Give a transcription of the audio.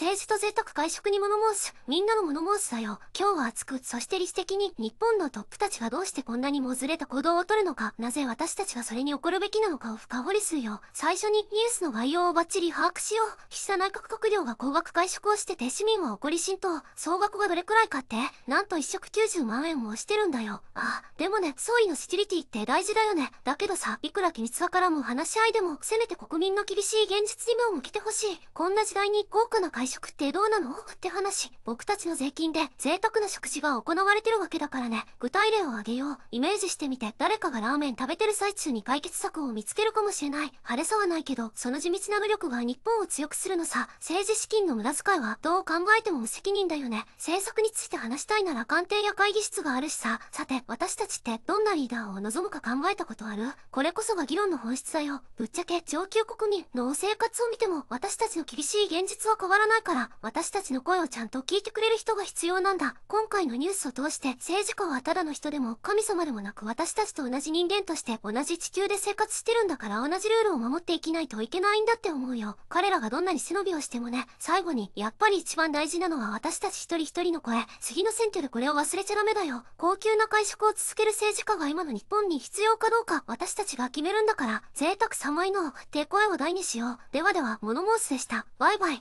政治と贅沢会食に物申す。みんなの物申すだよ。今日は熱く、そして理史的に、日本のトップたちがどうしてこんなにもずれた行動をとるのか、なぜ私たちがそれに起こるべきなのかを深掘りするよ。最初に、ニュースの概要をバッチリ把握しよう。岸田内閣閣僚が高額会食をしてて市民は怒り浸透。総額がどれくらいかって、なんと1食90万円もしてるんだよ。あ、でもね、総理のセキュリティって大事だよね。だけどさ、いくら機密派からも話し合いでも、せめて国民の厳しい現実に目を向けてほしい。こんな時代に高価な会食ってどうなのって話。僕たちの税金で贅沢な食事が行われてるわけだからね。具体例を挙げよう。イメージしてみて、誰かがラーメン食べてる最中に解決策を見つけるかもしれない。晴れさはないけど、その地道な努力が日本を強くするのさ。政治資金の無駄遣いはどう考えても無責任だよね。政策について話したいなら官邸や会議室があるしさ。さて、私たちってどんなリーダーを望むか考えたことあるこれこそが議論の本質だよ。ぶっちゃけ上級国民の生活を見ても私たちの厳しい現実は変わらないだから私たちの声をちゃんと聞いてくれる人が必要なんだ今回のニュースを通して政治家はただの人でも神様でもなく私たちと同じ人間として同じ地球で生活してるんだから同じルールを守っていきないといけないんだって思うよ彼らがどんなに背伸びをしてもね最後にやっぱり一番大事なのは私たち一人一人の声次の選挙でこれを忘れちゃダメだよ高級な会食を続ける政治家が今の日本に必要かどうか私たちが決めるんだから贅沢さまいのって声を大にしようではでは物申すでしたバイバイ